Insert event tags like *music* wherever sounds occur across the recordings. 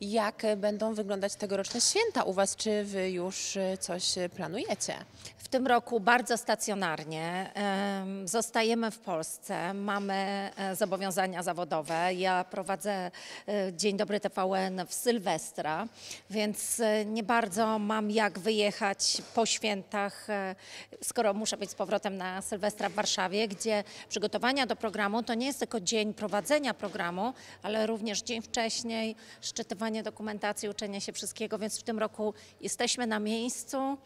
Jak będą wyglądać tegoroczne święta u Was? Czy Wy już e, coś e, planujecie? W tym roku bardzo stacjonarnie. Zostajemy w Polsce, mamy e, zobowiązania zawodowe. Ja prowadzę Dzień Dobry TVN w Sylwestra, więc nie bardzo mam jak wyjechać po świętach, skoro muszę być z powrotem na Sylwestra w Warszawie, gdzie przygotowania do programu to nie jest tylko dzień prowadzenia programu, ale również dzień wcześniej szczytywania przygotowanie dokumentacji, uczenie się wszystkiego, więc w tym roku jesteśmy na miejscu.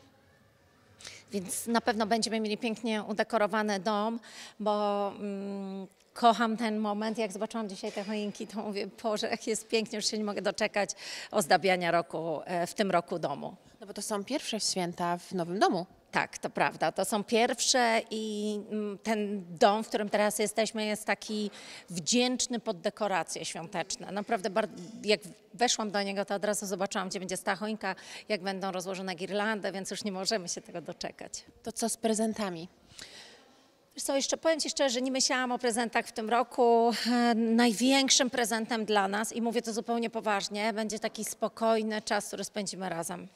Więc na pewno będziemy mieli pięknie udekorowany dom, bo mm, kocham ten moment. Jak zobaczyłam dzisiaj te choinki, to mówię, Boże, jak jest pięknie, już się nie mogę doczekać ozdabiania roku, e, w tym roku domu. No bo to są pierwsze święta w nowym domu. Tak, to prawda. To są pierwsze i mm, ten dom, w którym teraz jesteśmy, jest taki wdzięczny pod dekoracje świąteczne. Naprawdę, jak weszłam do niego, to od razu zobaczyłam, gdzie będzie stachońka, jak będą rozłożone girlandy, więc już nie możemy się tego doczekać. To co z prezentami? Wiesz co, jeszcze powiem Ci szczerze, nie myślałam o prezentach w tym roku. *laughs* Największym prezentem dla nas, i mówię to zupełnie poważnie, będzie taki spokojny czas, który spędzimy razem.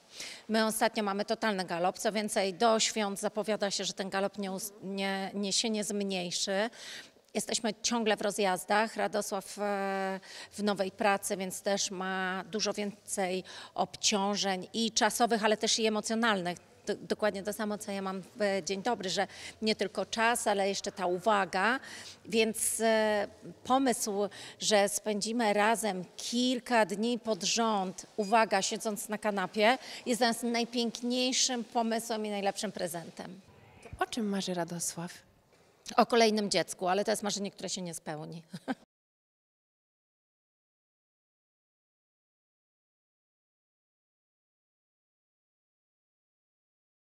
My ostatnio mamy totalny galop, co więcej do świąt zapowiada się, że ten galop nie, nie, nie się nie zmniejszy. Jesteśmy ciągle w rozjazdach. Radosław e, w nowej pracy, więc też ma dużo więcej obciążeń i czasowych, ale też i emocjonalnych dokładnie to samo, co ja mam w e, Dzień Dobry, że nie tylko czas, ale jeszcze ta uwaga. Więc e, pomysł, że spędzimy razem kilka dni pod rząd, uwaga, siedząc na kanapie, jest dla nas najpiękniejszym pomysłem i najlepszym prezentem. O czym marzy Radosław? O kolejnym dziecku, ale to jest marzenie, które się nie spełni. *laughs*